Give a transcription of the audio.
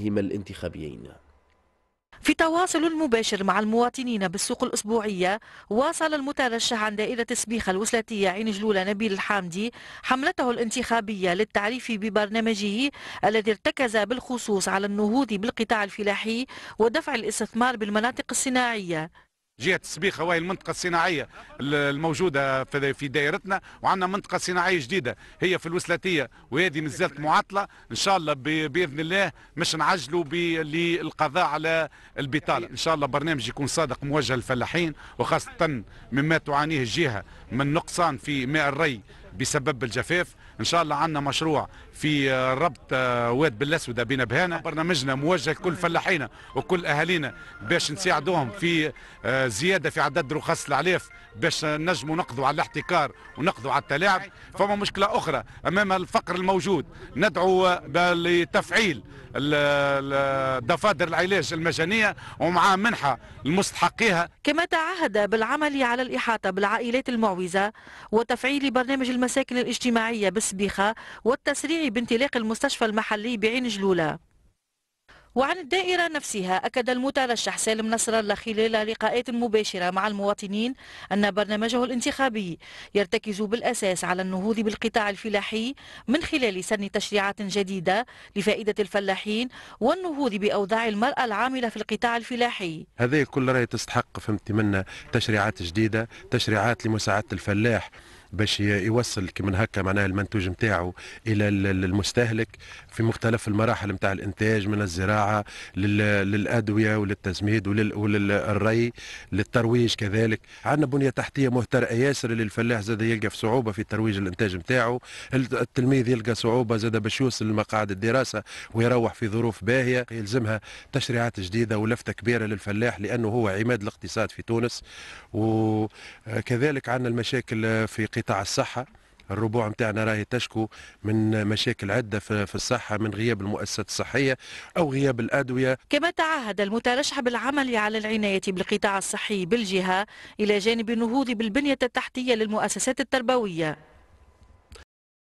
هما الانتخابيين في تواصل مباشر مع المواطنين بالسوق الأسبوعية واصل المترشح عن دائرة سبيخة الوسلاتية عين جلولة نبيل الحامدي حملته الانتخابية للتعريف ببرنامجه الذي ارتكز بالخصوص على النهوض بالقطاع الفلاحي ودفع الاستثمار بالمناطق الصناعية جهه السبيخه وهي المنطقه الصناعيه الموجوده في دائرتنا وعندنا منطقه صناعيه جديده هي في الوسلاتيه وهذه مازالت معطله ان شاء الله باذن الله مش نعجلوا للقضاء على البطاله ان شاء الله برنامج يكون صادق موجه للفلاحين وخاصه مما تعانيه الجهه من نقصان في ماء الري بسبب الجفاف ان شاء الله عندنا مشروع في آه، ربط آه، واد بالاسود بين بهانا برنامجنا موجه لكل فلاحينا وكل اهالينا باش نساعدوهم في آه، زياده في عدد رخص الاعلاف باش نجموا نقضوا على الاحتكار ونقضوا على التلاعب فما مشكله اخرى امام الفقر الموجود ندعو لتفعيل ضفادر العلاج المجانيه ومع منحه لمستحقيها كما تعهد بالعمل على الاحاطه بالعائلات المعوزه وتفعيل برنامج الم... المساكن الاجتماعية بسبيخة والتسريع بانطلاق المستشفى المحلي بعين جلولة وعن الدائرة نفسها أكد المترشح سالم نصر الله خلال لقاءات مباشرة مع المواطنين أن برنامجه الانتخابي يرتكز بالأساس على النهوض بالقطاع الفلاحي من خلال سن تشريعات جديدة لفائدة الفلاحين والنهوض بأوضاع المرأة العاملة في القطاع الفلاحي هذه كل رأي تستحق فهمت منا تشريعات جديدة تشريعات لمساعدة الفلاح باش يوصل كمن هكا معناها المنتوج نتاعو الى المستهلك في مختلف المراحل نتاع الانتاج من الزراعه للادويه وللتزميد وللري للترويج كذلك عندنا بنيه تحتيه مهترئه ياسر للفلاح زاد يلقى في صعوبه في ترويج الانتاج نتاعو التلميذ يلقى صعوبه زاد باش يوصل لمقاعد الدراسه ويروح في ظروف باهيه يلزمها تشريعات جديده ولفته كبيره للفلاح لانه هو عماد الاقتصاد في تونس وكذلك عندنا المشاكل في قطاع قطاع الصحه الربوع نتاعنا راهي تشكو من مشاكل عده في الصحه من غياب المؤسسات الصحيه او غياب الادويه. كما تعهد المترشح بالعمل على العنايه بالقطاع الصحي بالجهه الى جانب النهوض بالبنيه التحتيه للمؤسسات التربويه.